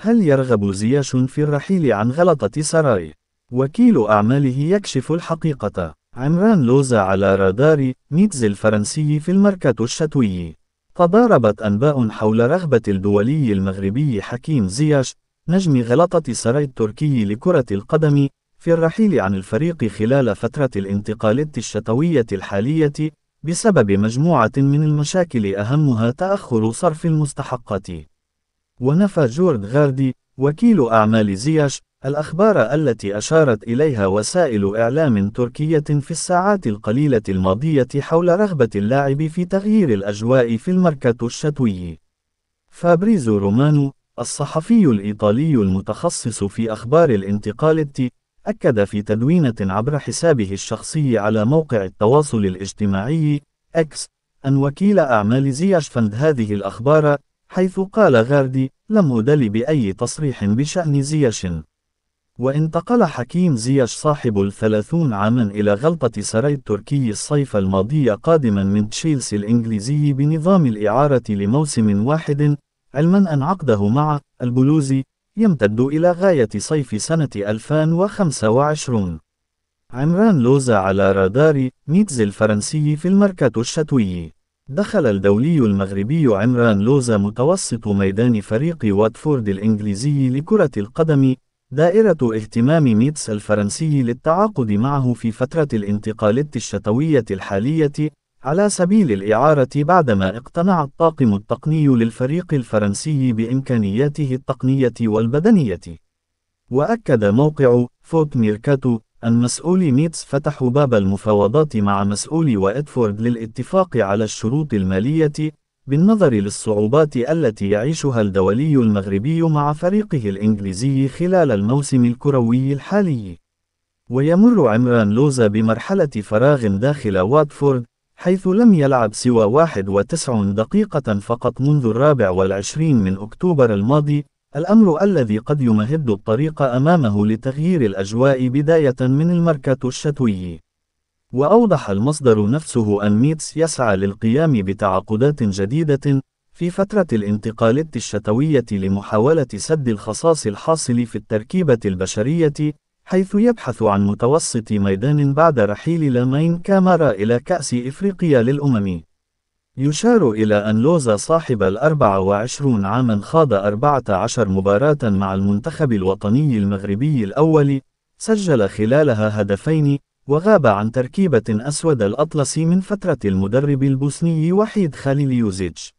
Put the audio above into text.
هل يرغب زياش في الرحيل عن غلطة سراي؟ وكيل أعماله يكشف الحقيقة عمران لوزا على رادار ميتز الفرنسي في المركز الشتوي تضاربت أنباء حول رغبة الدولي المغربي حكيم زياش نجم غلطة سراي التركي لكرة القدم في الرحيل عن الفريق خلال فترة الانتقالات الشتوية الحالية بسبب مجموعة من المشاكل أهمها تأخر صرف المستحقات ونفى جورد غاردي وكيل أعمال زياش الأخبار التي أشارت إليها وسائل إعلام تركية في الساعات القليلة الماضية حول رغبة اللاعب في تغيير الأجواء في المركز الشتوي. فابريزو رومانو، الصحفي الإيطالي المتخصص في أخبار التي أكد في تدوينة عبر حسابه الشخصي على موقع التواصل الاجتماعي إكس أن وكيل أعمال زياش فند هذه الأخبار حيث قال غاردي لم أدل بأي تصريح بشأن زياش وانتقل حكيم زياش صاحب الثلاثون عاما إلى غلطة سراي التركي الصيف الماضي قادما من تشيلسي الإنجليزي بنظام الإعارة لموسم واحد علما أن عقده مع البلوزي يمتد إلى غاية صيف سنة 2025 عمران لوزا على رادار ميتز الفرنسي في المركات الشتوي دخل الدولي المغربي عمران لوزا متوسط ميدان فريق واتفورد الإنجليزي لكرة القدم دائرة اهتمام ميتس الفرنسي للتعاقد معه في فترة الانتقالات الشتوية الحالية على سبيل الإعارة بعدما اقتنع الطاقم التقني للفريق الفرنسي بإمكانياته التقنية والبدنية. وأكد موقع فوت ميركاتو المسؤول نيتس فتحوا باب المفاوضات مع مسؤولي وإدفورد للاتفاق على الشروط المالية بالنظر للصعوبات التي يعيشها الدولي المغربي مع فريقه الإنجليزي خلال الموسم الكروي الحالي. ويمر عمران لوزا بمرحلة فراغ داخل واتفورد، حيث لم يلعب سوى 91 دقيقة فقط منذ الرابع والعشرين من أكتوبر الماضي، الأمر الذي قد يمهد الطريق أمامه لتغيير الأجواء بداية من المركات الشتوي. وأوضح المصدر نفسه أن ميتس يسعى للقيام بتعاقدات جديدة في فترة الانتقالات الشتوية لمحاولة سد الخصاص الحاصل في التركيبة البشرية، حيث يبحث عن متوسط ميدان بعد رحيل لامين كامارا إلى كأس إفريقيا للأمم. يشار إلى أن لوزا صاحب الأربع وعشرون عاما خاض أربعة عشر مباراة مع المنتخب الوطني المغربي الأول سجل خلالها هدفين وغاب عن تركيبة أسود الأطلس من فترة المدرب البوسني وحيد خالي ليوزيتش.